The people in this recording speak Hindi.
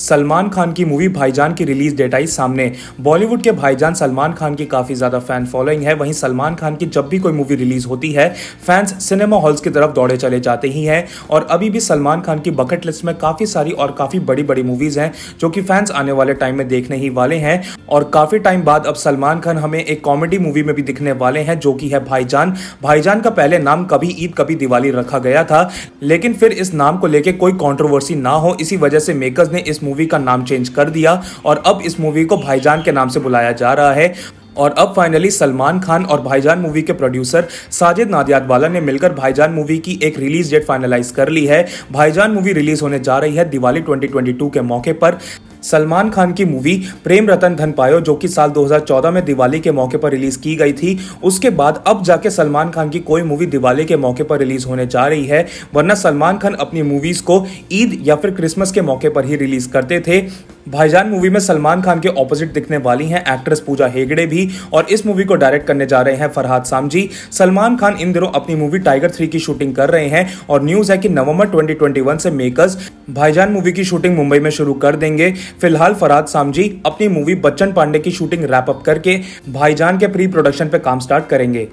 सलमान खान की मूवी भाईजान की रिलीज डेट आई सामने बॉलीवुड के भाईजान सलमान खान की काफी ज्यादा फैन फॉलोइंग है वहीं सलमान खान की जब भी कोई मूवी रिलीज होती है फैंस सिनेमा हॉल्स की तरफ दौड़े चले जाते ही हैं और अभी भी सलमान खान की बकेट लिस्ट में काफी सारी और काफी बड़ी बड़ी मूवीज हैं जो कि फैंस आने वाले टाइम में देखने ही वाले हैं और काफी टाइम बाद अब सलमान खान हमें एक कॉमेडी मूवी में भी दिखने वाले हैं जो की है भाईजान भाईजान का पहले नाम कभी ईद कभी दिवाली रखा गया था लेकिन फिर इस नाम को लेकर कोई कॉन्ट्रोवर्सी ना हो इसी वजह से मेकर्स ने इस मूवी मूवी का नाम चेंज कर दिया और अब इस मूवी को भाईजान के नाम से बुलाया जा रहा है और अब फाइनली सलमान खान और भाईजान मूवी के प्रोड्यूसर साजिद नादियादवाला ने मिलकर भाईजान मूवी की एक रिलीज डेट फाइनलाइज कर ली है भाईजान मूवी रिलीज होने जा रही है दिवाली 2022 के मौके पर सलमान खान की मूवी प्रेम रतन धन पायो जो कि साल 2014 में दिवाली के मौके पर रिलीज की गई थी उसके बाद अब जाके सलमान खान की कोई मूवी दिवाली के मौके पर रिलीज होने जा रही है वरना सलमान खान अपनी मूवीज को ईद या फिर क्रिसमस के मौके पर ही रिलीज करते थे भाईजान मूवी में सलमान खान के ऑपोजिट दिखने वाली हैं एक्ट्रेस पूजा हेगड़े भी और इस मूवी को डायरेक्ट करने जा रहे हैं फरहाद सामजी सलमान खान इन दिनों अपनी मूवी टाइगर थ्री की शूटिंग कर रहे हैं और न्यूज है कि नवंबर 2021 से मेकर्स भाईजान मूवी की शूटिंग मुंबई में शुरू कर देंगे फिलहाल फरहाद सामजी अपनी मूवी बच्चन पांडे की शूटिंग रैपअप करके भाईजान के प्री प्रोडक्शन पर काम स्टार्ट करेंगे